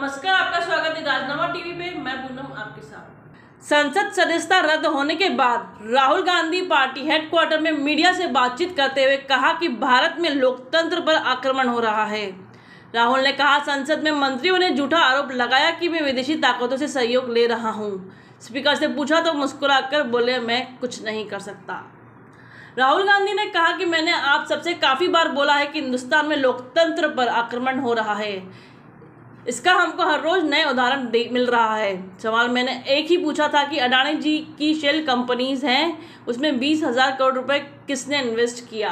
नमस्कार आपका स्वागत है राजनामा टीवी पे मैं पूनम आपके साथ संसद सदस्यता रद्द होने के बाद राहुल गांधी पार्टी हेडक्वार्टर में मीडिया से बातचीत करते हुए कहा कि भारत में लोकतंत्र पर आक्रमण हो रहा है राहुल ने कहा संसद में मंत्रियों ने झूठा आरोप लगाया कि मैं विदेशी ताकतों से सहयोग ले रहा हूँ स्पीकर से पूछा तो मुस्कुराकर बोले मैं कुछ नहीं कर सकता राहुल गांधी ने कहा कि मैंने आप सबसे काफ़ी बार बोला है कि हिंदुस्तान में लोकतंत्र पर आक्रमण हो रहा है इसका हमको हर रोज़ नए उदाहरण मिल रहा है सवाल मैंने एक ही पूछा था कि अडानी जी की शेल कंपनीज हैं उसमें बीस हज़ार करोड़ रुपए किसने इन्वेस्ट किया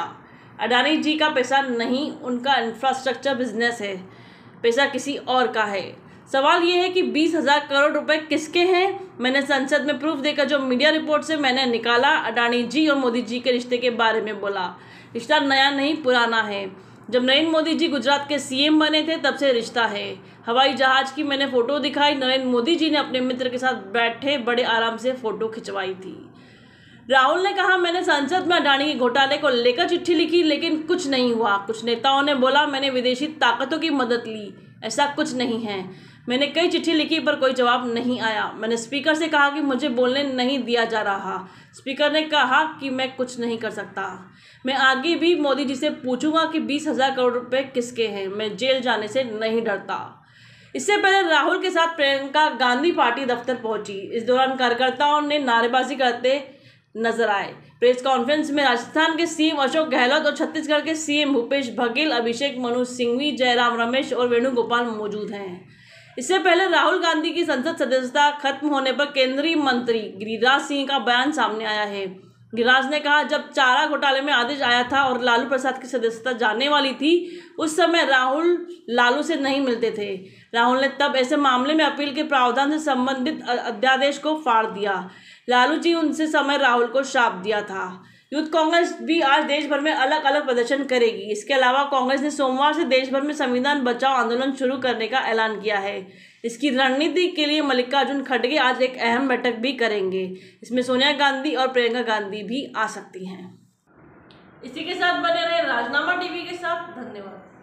अडानी जी का पैसा नहीं उनका इंफ्रास्ट्रक्चर बिजनेस है पैसा किसी और का है सवाल ये है कि बीस हज़ार करोड़ रुपए किसके हैं मैंने संसद में प्रूफ देकर जो मीडिया रिपोर्ट से मैंने निकाला अडानी जी और मोदी जी के रिश्ते के बारे में बोला रिश्ता नया नहीं पुराना है जब नरेंद्र मोदी जी गुजरात के सीएम बने थे तब से रिश्ता है हवाई जहाज की मैंने फ़ोटो दिखाई नरेंद्र मोदी जी ने अपने मित्र के साथ बैठे बड़े आराम से फ़ोटो खिंचवाई थी राहुल ने कहा मैंने संसद में अडानी के घोटाले को लेकर चिट्ठी लिखी लेकिन कुछ नहीं हुआ कुछ नेताओं ने बोला मैंने विदेशी ताकतों की मदद ली ऐसा कुछ नहीं है मैंने कई चिट्ठी लिखी पर कोई जवाब नहीं आया मैंने स्पीकर से कहा कि मुझे बोलने नहीं दिया जा रहा स्पीकर ने कहा कि मैं कुछ नहीं कर सकता मैं आगे भी मोदी जी से पूछूंगा कि बीस हज़ार करोड़ रुपए किसके हैं मैं जेल जाने से नहीं डरता इससे पहले राहुल के साथ प्रियंका गांधी पार्टी दफ्तर पहुंची इस दौरान कार्यकर्ताओं ने नारेबाजी करते नजर आए प्रेस कॉन्फ्रेंस में राजस्थान के सीएम अशोक गहलोत और छत्तीसगढ़ के सीएम भूपेश बघेल अभिषेक मनु सिंघवी जयराम रमेश और वेणुगोपाल मौजूद हैं इससे पहले राहुल गांधी की संसद सदस्यता खत्म होने पर केंद्रीय मंत्री गिरिराज सिंह का बयान सामने आया है गिरिराज ने कहा जब चारा घोटाले में आदेश आया था और लालू प्रसाद की सदस्यता जाने वाली थी उस समय राहुल लालू से नहीं मिलते थे राहुल ने तब ऐसे मामले में अपील के प्रावधान से संबंधित अध्यादेश को फाड़ दिया लालू जी उनसे समय राहुल को श्राप दिया था यूथ कांग्रेस भी आज देश भर में अलग अलग प्रदर्शन करेगी इसके अलावा कांग्रेस ने सोमवार से देश भर में संविधान बचाओ आंदोलन शुरू करने का ऐलान किया है इसकी रणनीति के लिए मल्लिकार्जुन खड़गे आज एक अहम बैठक भी करेंगे इसमें सोनिया गांधी और प्रियंका गांधी भी आ सकती हैं इसी के साथ बने रहे राजनामा टीवी के साथ धन्यवाद